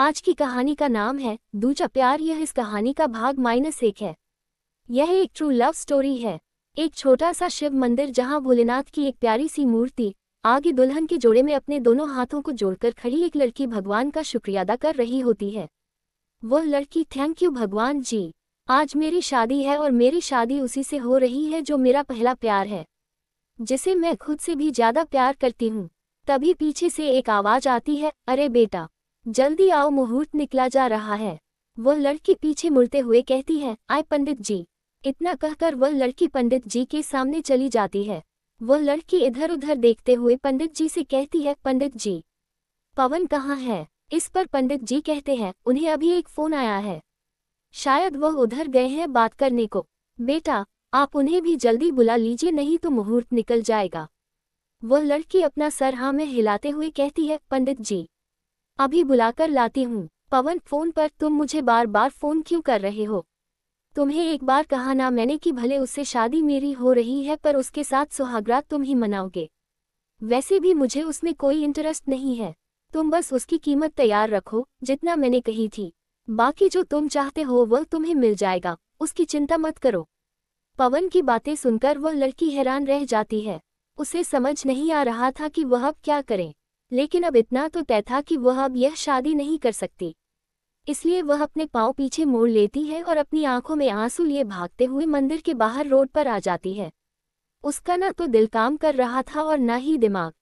आज की कहानी का नाम है दूजा प्यार यह इस कहानी का भाग माइनस एक है यह एक ट्रू लव स्टोरी है एक छोटा सा शिव मंदिर जहां भोलेनाथ की एक प्यारी सी मूर्ति आगे दुल्हन के जोड़े में अपने दोनों हाथों को जोड़कर खड़ी एक लड़की भगवान का शुक्रिया अदा कर रही होती है वह लड़की थैंक यू भगवान जी आज मेरी शादी है और मेरी शादी उसी से हो रही है जो मेरा पहला प्यार है जिसे मैं खुद से भी ज्यादा प्यार करती हूँ तभी पीछे से एक आवाज आती है अरे बेटा जल्दी आओ मुहूर्त निकला जा रहा है वह लड़की पीछे मुड़ते हुए कहती है आए पंडित जी इतना कहकर वह लड़की पंडित जी के सामने चली जाती है वह लड़की इधर उधर देखते हुए पंडित जी से कहती है पंडित जी पवन कहाँ है इस पर पंडित जी कहते हैं उन्हें अभी एक फोन आया है शायद वह उधर गए हैं बात करने को बेटा आप उन्हें भी जल्दी बुला लीजिए नहीं तो मुहूर्त निकल जाएगा वह लड़की अपना सर हाँ में हिलाते हुए कहती है पंडित जी अभी बुलाकर लाती हूँ पवन फोन पर तुम मुझे बार बार फोन क्यों कर रहे हो तुम्हें एक बार कहा ना मैंने कि भले उससे शादी मेरी हो रही है पर उसके साथ सुहागरात तुम ही मनाओगे वैसे भी मुझे उसमें कोई इंटरेस्ट नहीं है तुम बस उसकी कीमत तैयार रखो जितना मैंने कही थी बाकी जो तुम चाहते हो वह तुम्हें मिल जाएगा उसकी चिंता मत करो पवन की बातें सुनकर वह लड़की हैरान रह जाती है उसे समझ नहीं आ रहा था कि वह अब क्या करें लेकिन अब इतना तो तय था कि वह अब यह शादी नहीं कर सकती इसलिए वह अपने पांव पीछे मोड़ लेती है और अपनी आंखों में आंसू लिए भागते हुए मंदिर के बाहर रोड पर आ जाती है उसका न तो दिल काम कर रहा था और न ही दिमाग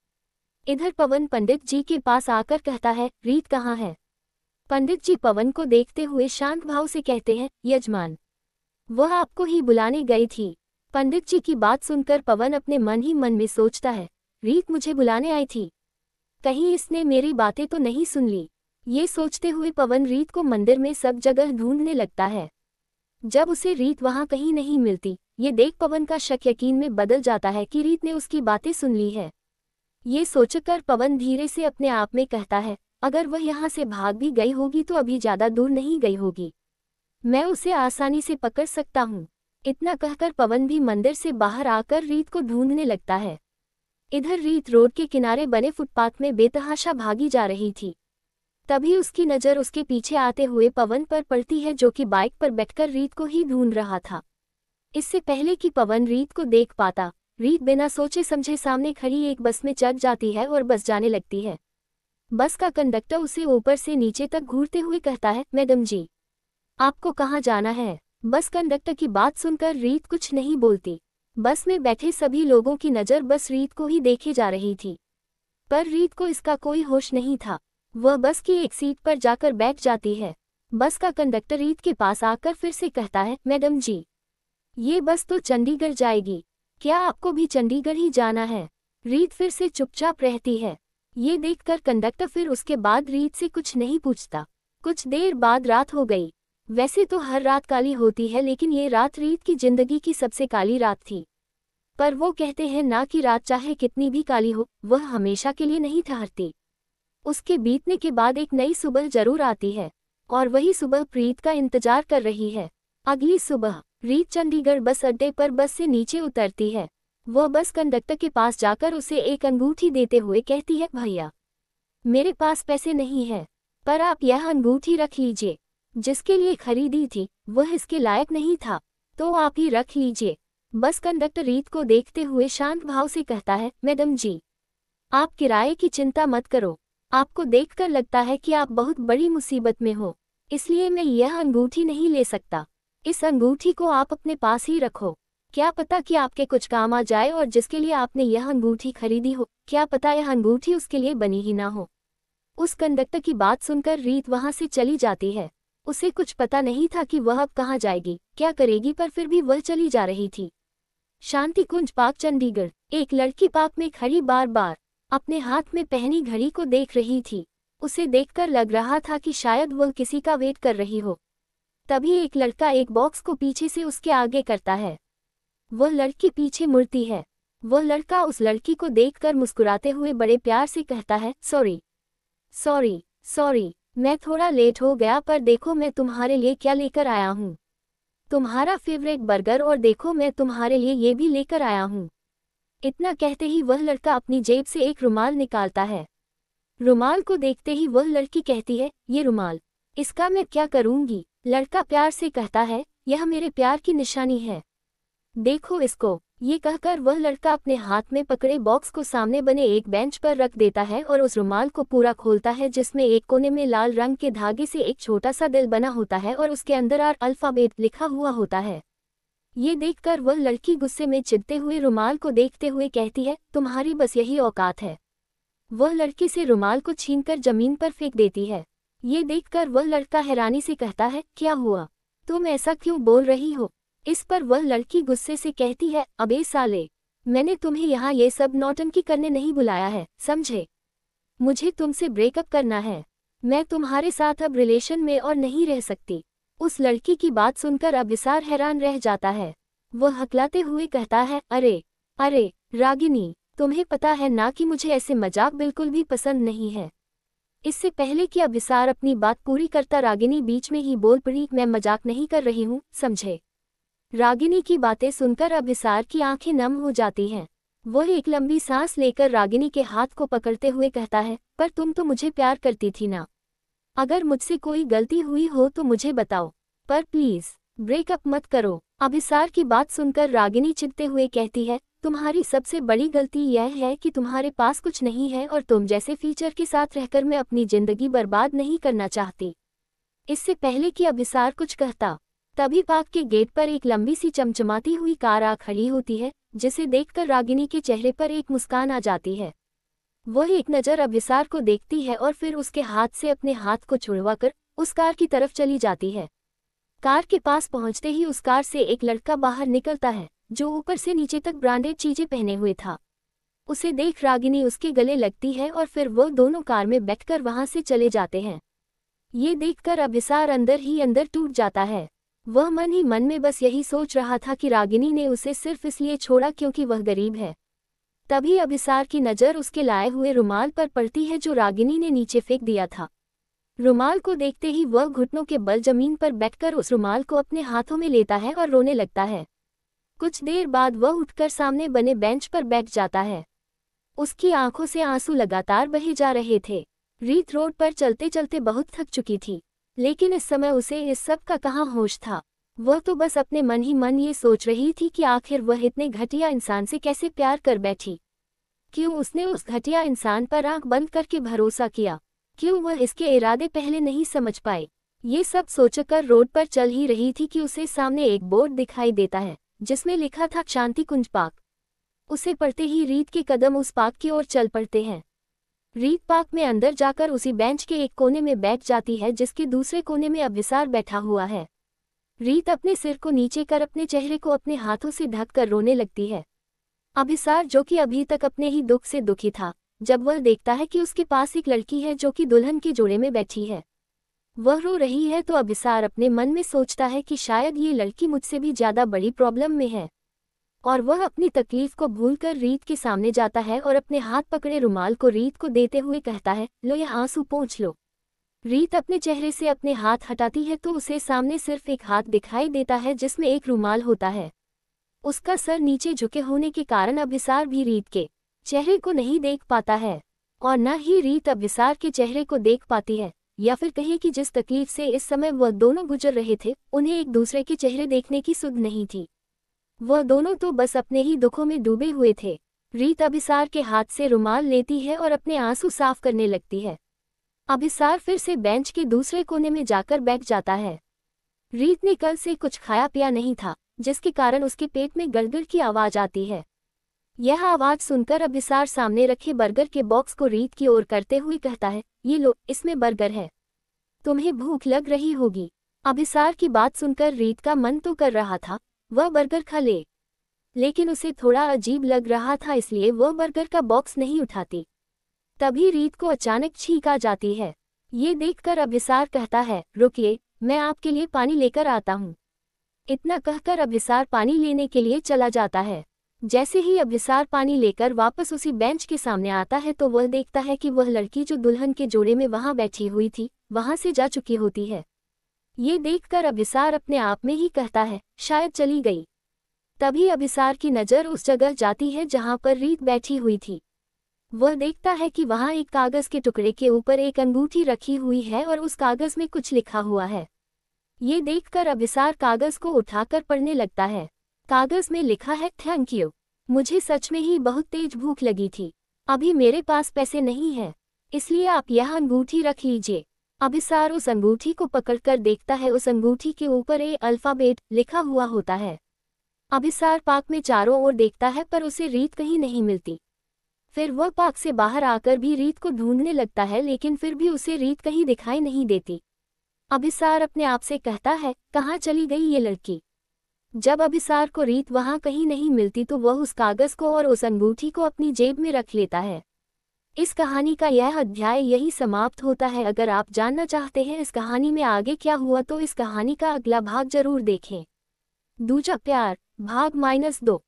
इधर पवन पंडित जी के पास आकर कहता है रीत कहाँ है पंडित जी पवन को देखते हुए शांत भाव से कहते हैं यजमान वह आपको ही बुलाने गई थी पंडित जी की बात सुनकर पवन अपने मन ही मन में सोचता है रीत मुझे बुलाने आई थी कहीं इसने मेरी बातें तो नहीं सुन ली ये सोचते हुए पवन रीत को मंदिर में सब जगह ढूंढने लगता है जब उसे रीत वहां कहीं नहीं मिलती ये देख पवन का शक यकीन में बदल जाता है कि रीत ने उसकी बातें सुन ली है ये सोचकर पवन धीरे से अपने आप में कहता है अगर वह यहाँ से भाग भी गई होगी तो अभी ज़्यादा दूर नहीं गई होगी मैं उसे आसानी से पकड़ सकता हूँ इतना कहकर पवन भी मंदिर से बाहर आकर रीत को ढूंढने लगता है इधर रीत रोड के किनारे बने फुटपाथ में बेतहाशा भागी जा रही थी तभी उसकी नज़र उसके पीछे आते हुए पवन पर पड़ती है जो कि बाइक पर बैठकर रीत को ही ढूंढ रहा था इससे पहले कि पवन रीत को देख पाता रीत बिना सोचे समझे सामने खड़ी एक बस में चढ़ जाती है और बस जाने लगती है बस का कंडक्टर उसे ऊपर से नीचे तक घूरते हुए कहता है मैडम जी आपको कहाँ जाना है बस कंडक्टर की बात सुनकर रीत कुछ नहीं बोलती बस में बैठे सभी लोगों की नज़र बस रीत को ही देखे जा रही थी पर रीत को इसका कोई होश नहीं था वह बस की एक सीट पर जाकर बैठ जाती है बस का कंडक्टर रीत के पास आकर फिर से कहता है मैडम जी ये बस तो चंडीगढ़ जाएगी क्या आपको भी चंडीगढ़ ही जाना है रीत फिर से चुपचाप रहती है ये देखकर कंडक्टर फिर उसके बाद रीत से कुछ नहीं पूछता कुछ देर बाद रात हो गई वैसे तो हर रात काली होती है लेकिन ये रात रीत की जिंदगी की सबसे काली रात थी पर वो कहते हैं ना कि रात चाहे कितनी भी काली हो वह हमेशा के लिए नहीं ठहरती उसके बीतने के बाद एक नई सुबह जरूर आती है और वही सुबह प्रीत का इंतजार कर रही है अगली सुबह प्रीत चंडीगढ़ बस अड्डे पर बस से नीचे उतरती है वह बस कंडक्टर के पास जाकर उसे एक अंगूठी देते हुए कहती है भैया मेरे पास पैसे नहीं है पर आप यह अंगूठी रख लीजिए जिसके लिए खरीदी थी वह इसके लायक नहीं था तो आप ही रख लीजिए बस कंडक्टर रीत को देखते हुए शांत भाव से कहता है मैडम जी आप किराए की चिंता मत करो आपको देखकर लगता है कि आप बहुत बड़ी मुसीबत में हो इसलिए मैं यह अंगूठी नहीं ले सकता इस अंगूठी को आप अपने पास ही रखो क्या पता कि आपके कुछ काम आ जाए और जिसके लिए आपने यह अंगूठी खरीदी हो क्या पता यह अंगूठी उसके लिए बनी ही ना हो उस कंडक्टर की बात सुनकर रीत वहां से चली जाती है उसे कुछ पता नहीं था कि वह अब कहाँ जाएगी क्या करेगी पर फिर भी वह चली जा रही थी शांति कुंज पाक चंडीगढ़ एक लड़की पाक में खड़ी बार बार अपने हाथ में पहनी घड़ी को देख रही थी उसे देखकर लग रहा था कि शायद वह किसी का वेट कर रही हो तभी एक लड़का एक बॉक्स को पीछे से उसके आगे करता है वह लड़की पीछे मुड़ती है वह लड़का उस लड़की को देखकर मुस्कुराते हुए बड़े प्यार से कहता है सॉरी सॉरी सॉरी मैं थोड़ा लेट हो गया पर देखो मैं तुम्हारे लिए क्या लेकर आया हूँ तुम्हारा फेवरेट बर्गर और देखो मैं तुम्हारे लिए ये भी लेकर आया हूँ इतना कहते ही वह लड़का अपनी जेब से एक रुमाल निकालता है रुमाल को देखते ही वह लड़की कहती है ये रुमाल इसका मैं क्या करूँगी लड़का प्यार से कहता है यह मेरे प्यार की निशानी है देखो इसको ये कहकर वह लड़का अपने हाथ में पकड़े बॉक्स को सामने बने एक बेंच पर रख देता है और उस रुमाल को पूरा खोलता है जिसमें एक कोने में लाल रंग के धागे से एक छोटा सा दिल बना होता है और उसके अंदर आर अल्फाबेट लिखा हुआ होता है ये देखकर वह लड़की गुस्से में चिदते हुए रुमाल को देखते हुए कहती है तुम्हारी बस यही औकात है वह लड़की से रुमाल को छीन जमीन पर फेंक देती है ये देखकर वह लड़का हैरानी से कहता है क्या हुआ तुम ऐसा क्यों बोल रही हो इस पर वह लड़की गुस्से से कहती है अबे साले मैंने तुम्हें यहाँ ये सब नौटंकी करने नहीं बुलाया है समझे मुझे तुमसे ब्रेकअप करना है मैं तुम्हारे साथ अब रिलेशन में और नहीं रह सकती उस लड़की की बात सुनकर अबिसार हैरान रह जाता है वह हकलाते हुए कहता है अरे अरे रागिनी तुम्हें पता है ना कि मुझे ऐसे मजाक बिल्कुल भी पसंद नहीं है इससे पहले कि अबिसार अपनी बात पूरी करता रागिनी बीच में ही बोल पड़ी मैं मजाक नहीं कर रही हूँ समझे रागिनी की बातें सुनकर अभिसार की आंखें नम हो जाती हैं वह एक लंबी सांस लेकर रागिनी के हाथ को पकड़ते हुए कहता है पर तुम तो मुझे प्यार करती थी ना अगर मुझसे कोई गलती हुई हो तो मुझे बताओ पर प्लीज़ ब्रेकअप मत करो अभिसार की बात सुनकर रागिनी चिपते हुए कहती है तुम्हारी सबसे बड़ी गलती यह है कि तुम्हारे पास कुछ नहीं है और तुम जैसे फीचर के साथ रहकर मैं अपनी जिंदगी बर्बाद नहीं करना चाहती इससे पहले कि अभिसार कुछ कहता तभी पार्क के गेट पर एक लंबी सी चमचमाती हुई कार आ खड़ी होती है जिसे देखकर रागिनी के चेहरे पर एक मुस्कान आ जाती है वह एक नज़र अभिसार को देखती है और फिर उसके हाथ से अपने हाथ को छुड़वा कर उस कार की तरफ चली जाती है कार के पास पहुंचते ही उस कार से एक लड़का बाहर निकलता है जो ऊपर से नीचे तक ब्रांडेड चीजें पहने हुए था उसे देख रागिनी उसके गले लगती है और फिर वह दोनों कार में बैठकर वहां से चले जाते हैं ये देखकर अभिसार अंदर ही अंदर टूट जाता है वह मन ही मन में बस यही सोच रहा था कि रागिनी ने उसे सिर्फ इसलिए छोड़ा क्योंकि वह गरीब है तभी अभिसार की नज़र उसके लाए हुए रुमाल पर पड़ती है जो रागिनी ने नीचे फेंक दिया था रुमाल को देखते ही वह घुटनों के बल जमीन पर बैठकर उस रुमाल को अपने हाथों में लेता है और रोने लगता है कुछ देर बाद वह उठकर सामने बने बेंच पर बैठ जाता है उसकी आंखों से आंसू लगातार बहे जा रहे थे रीत रोड पर चलते चलते बहुत थक चुकी थी लेकिन इस समय उसे इस सब का कहाँ होश था वह तो बस अपने मन ही मन ये सोच रही थी कि आखिर वह इतने घटिया इंसान से कैसे प्यार कर बैठी क्यों उसने उस घटिया इंसान पर आंख बंद करके भरोसा किया क्यों वह इसके इरादे पहले नहीं समझ पाए ये सब सोचकर रोड पर चल ही रही थी कि उसे सामने एक बोर्ड दिखाई देता है जिसमें लिखा था शांति कुंज पाक उसे पढ़ते ही रीत के कदम उस पाक की ओर चल पड़ते हैं रीत पार्क में अंदर जाकर उसी बेंच के एक कोने में बैठ जाती है जिसके दूसरे कोने में अभिसार बैठा हुआ है रीत अपने सिर को नीचे कर अपने चेहरे को अपने हाथों से ढक कर रोने लगती है अभिसार जो कि अभी तक अपने ही दुख से दुखी था जब वह देखता है कि उसके पास एक लड़की है जो कि दुल्हन के जोड़े में बैठी है वह रो रही है तो अभिसार अपने मन में सोचता है कि शायद ये लड़की मुझसे भी ज्यादा बड़ी प्रॉब्लम में है और वह अपनी तकलीफ को भूलकर रीत के सामने जाता है और अपने हाथ पकड़े रुमाल को रीत को देते हुए कहता है लो यह आंसू पहुँच लो रीत अपने चेहरे से अपने हाथ हटाती है तो उसे सामने सिर्फ एक हाथ दिखाई देता है जिसमें एक रुमाल होता है उसका सर नीचे झुके होने के कारण अभिसार भी रीत के चेहरे को नहीं देख पाता है और न ही रीत अभिसार के चेहरे को देख पाती है या फिर कहे कि जिस तकलीफ से इस समय वह दोनों गुजर रहे थे उन्हें एक दूसरे के चेहरे देखने की सुध नहीं थी वह दोनों तो बस अपने ही दुखों में डूबे हुए थे रीत अभिसार के हाथ से रुमाल लेती है और अपने आंसू साफ करने लगती है अभिसार फिर से बेंच के दूसरे कोने में जाकर बैठ जाता है रीत ने कल से कुछ खाया पिया नहीं था जिसके कारण उसके पेट में गड़गड़ की आवाज़ आती है यह आवाज़ सुनकर अभिसार सामने रखे बर्गर के बॉक्स को रीत की ओर करते हुए कहता है ये लो इसमें बर्गर है तुम्हें भूख लग रही होगी अभिसार की बात सुनकर रीत का मन तो कर रहा था वह बर्गर खा ले लेकिन उसे थोड़ा अजीब लग रहा था इसलिए वह बर्गर का बॉक्स नहीं उठाती तभी रीत को अचानक छींक आ जाती है ये देखकर अभिसार कहता है रुकिए मैं आपके लिए पानी लेकर आता हूँ इतना कहकर अभिसार पानी लेने के लिए चला जाता है जैसे ही अभिसार पानी लेकर वापस उसी बेंच के सामने आता है तो वह देखता है कि वह लड़की जो दुल्हन के जोड़े में वहां बैठी हुई थी वहां से जा चुकी होती है ये देखकर अभिसार अपने आप में ही कहता है शायद चली गई तभी अभिसार की नज़र उस जगह जाती है जहाँ पर रीत बैठी हुई थी वह देखता है कि वहाँ एक कागज़ के टुकड़े के ऊपर एक अंगूठी रखी हुई है और उस कागज़ में कुछ लिखा हुआ है ये देखकर अभिसार कागज़ को उठाकर पढ़ने लगता है कागज़ में लिखा है थैंक यू मुझे सच में ही बहुत तेज भूख लगी थी अभी मेरे पास पैसे नहीं है इसलिए आप यह अंगूठी रख लीजिए अभिसार उस अंगूठी को पकड़कर देखता है उस अंगूठी के ऊपर ए अल्फाबेट लिखा हुआ होता है अभिसार पाक में चारों ओर देखता है पर उसे रीत कहीं नहीं मिलती फिर वह पाक से बाहर आकर भी रीत को ढूंढने लगता है लेकिन फिर भी उसे रीत कहीं दिखाई नहीं देती अभिसार अपने आप से कहता है कहाँ चली गई ये लड़की जब अभिसार को रीत वहाँ कहीं नहीं मिलती तो वह उस कागज़ को और उस अंगूठी को अपनी जेब में रख लेता है इस कहानी का यह अध्याय यही समाप्त होता है अगर आप जानना चाहते हैं इस कहानी में आगे क्या हुआ तो इस कहानी का अगला भाग जरूर देखें दूजा प्यार भाग माइनस दो